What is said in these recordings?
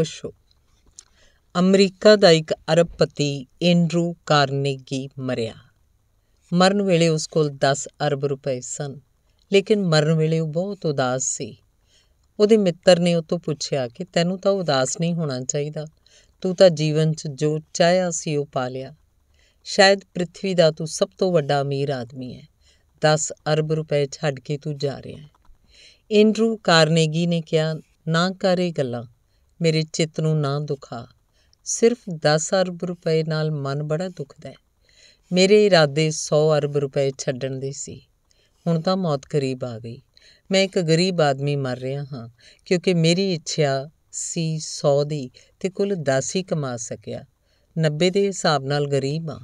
Osho America ਦਾ ਇੱਕ ਅਰਬਪਤੀ Andrew Carnegie ਮਰਿਆ ਮਰਨ ਵੇਲੇ ਉਸ ਕੋਲ 10 ਅਰਬ ਰੁਪਏ ਸਨ ਲੇਕਿਨ ਮਰਨ ਵੇਲੇ ਉਹ ਬਹੁਤ ਉਦਾਸ ਸੀ ਉਹਦੇ ਮਿੱਤਰ ਨੇ ਉਹ ਤੋਂ ਪੁੱਛਿਆ ਕਿ ਤੈਨੂੰ ਤਾਂ ਉਦਾਸ ਨਹੀਂ ਹੋਣਾ ਚਾਹੀਦਾ ਤੂੰ ਤਾਂ ਜੀਵਨ 'ਚ ਜੋ ਚਾਹਿਆ ਸੀ ਉਹ ਪਾ ਲਿਆ ਸ਼ਾਇਦ ਪ੍ਰithvi ਦਾ ਤੂੰ ਸਭ ਤੋਂ ਵੱਡਾ ਅਮੀਰ ਆਦਮੀ ਹੈ 10 ਅਰਬ ਰੁਪਏ ਛੱਡ ਕੇ ਤੂੰ ਜਾ ਰਿਹਾ ਹੈ ਐਂਡਰੂ ਕਾਰਨੇਗੀ ਨੇ ਕਿਹਾ ਨਾ ਕਰੇ ਗੱਲਾਂ ਮੇਰੇ ਚਿੱਤ ਨੂੰ ਨਾ ਦੁਖਾ ਸਿਰਫ 10 ਅਰਬ ਰੁਪਏ ਨਾਲ ਮਨ ਬੜਾ ਦੁਖਦਾ ਹੈ ਮੇਰੇ ਇਰਾਦੇ 100 ਅਰਬ ਰੁਪਏ ਛੱਡਣ ਦੇ ਸੀ ਹੁਣ ਤਾਂ ਮੌਤ ਕਰੀਬ ਆ ਗਈ ਮੈਂ ਇੱਕ ਗਰੀਬ ਆਦਮੀ ਮਰ ਰਿਹਾ ਹਾਂ ਕਿਉਂਕਿ ਮੇਰੀ ਇੱਛਾ ਸੀ 100 ਦੀ ਤੇ ਕੁੱਲ 10 ਹੀ ਕਮਾ ਸਕਿਆ 90 ਦੇ ਹਿਸਾਬ ਨਾਲ ਗਰੀਬ ਹਾਂ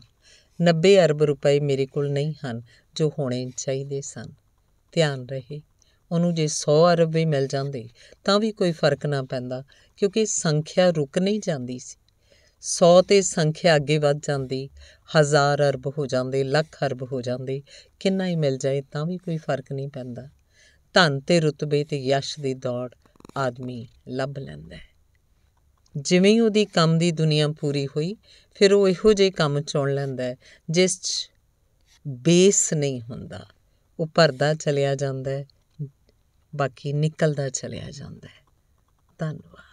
90 ਅਰਬ ਰੁਪਏ ਮੇਰੇ ਕੋਲ ਨਹੀਂ ਹਨ ਜੋ ਹੋਣੇ ਚਾਹੀਦੇ ਸਨ ਧਿਆਨ ਰਹੇ ਉਹਨੂੰ ਜੇ 100 ਅਰਬ ਵੀ ਮਿਲ ਜਾਂਦੇ ਤਾਂ ਵੀ ਕੋਈ ਫਰਕ ਨਾ ਪੈਂਦਾ ਕਿਉਂਕਿ ਸੰਖਿਆ ਰੁਕ ਨਹੀਂ ਜਾਂਦੀ ਸੀ 100 ਤੇ ਸੰਖਿਆ ਅੱਗੇ ਵੱਧ ਜਾਂਦੀ ਹਜ਼ਾਰ ਅਰਬ ਹੋ ਜਾਂਦੇ ਲੱਖ ਅਰਬ ਹੋ ਜਾਂਦੇ ਕਿੰਨਾ ਹੀ ਮਿਲ ਜਾਏ ਤਾਂ ਵੀ ਕੋਈ ਫਰਕ ਨਹੀਂ ਪੈਂਦਾ ਧਨ ਤੇ ਰਤਬੇ ਤੇ ਯਸ਼ ਦੀ ਦੌੜ ਆਦਮੀ ਲੱਭ ਲੈਂਦਾ ਜਿਵੇਂ ਹੀ ਉਹਦੀ ਕੰਮ ਦੀ ਦੁਨੀਆ ਪੂਰੀ ਹੋਈ ਫਿਰ ਉਹ ਇਹੋ ਜਿਹੇ ਕੰਮ ਚੁਣ ਲੈਂਦਾ ਜਿਸ 'ਚ ਬੇਸ ਨਹੀਂ ਹੁੰਦਾ ਉਹ ਪਰਦਾ ਚਲਿਆ ਜਾਂਦਾ ਹੈ ਬਾਕੀ ਨਿਕਲਦਾ ਚਲਿਆ ਜਾਂਦਾ ਹੈ ਧੰਨਵਾਦ